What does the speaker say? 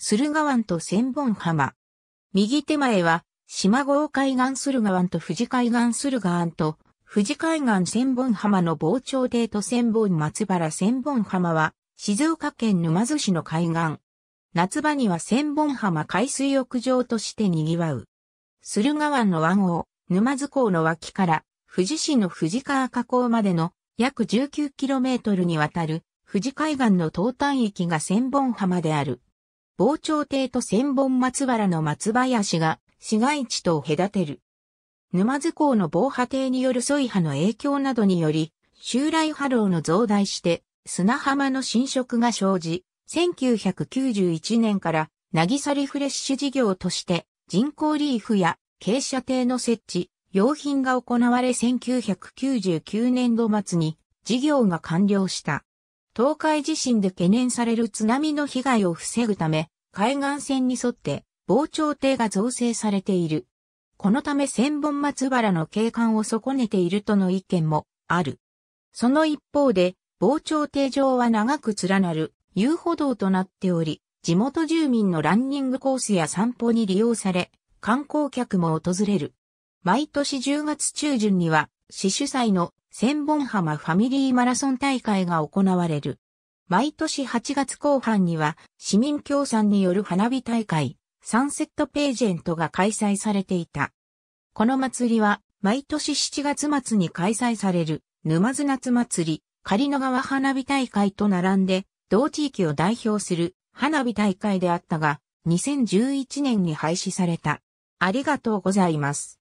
駿河湾と千本浜。右手前は、島郷海岸駿河湾と富士海岸駿河湾と、富士海岸千本浜の傍聴亭と千本松原千本浜は、静岡県沼津市の海岸。夏場には千本浜海水浴場として賑わう。駿河湾の湾を、沼津港の脇から、富士市の富士川河口までの約 19km にわたる富士海岸の東端域が千本浜である。防潮堤と千本松原の松林が市街地とを隔てる。沼津港の防波堤によるソい波の影響などにより、襲来波浪の増大して砂浜の浸食が生じ、1991年から、なぎさリフレッシュ事業として、人工リーフや傾斜堤の設置、用品が行われ1999年度末に事業が完了した。東海地震で懸念される津波の被害を防ぐため、海岸線に沿って防潮堤が造成されている。このため千本松原の景観を損ねているとの意見もある。その一方で、防潮堤上は長く連なる遊歩道となっており、地元住民のランニングコースや散歩に利用され、観光客も訪れる。毎年10月中旬には、市主催の千本浜ファミリーマラソン大会が行われる。毎年8月後半には市民協賛による花火大会、サンセットページェントが開催されていた。この祭りは毎年7月末に開催される沼津夏祭り、狩野川花火大会と並んで同地域を代表する花火大会であったが、2011年に廃止された。ありがとうございます。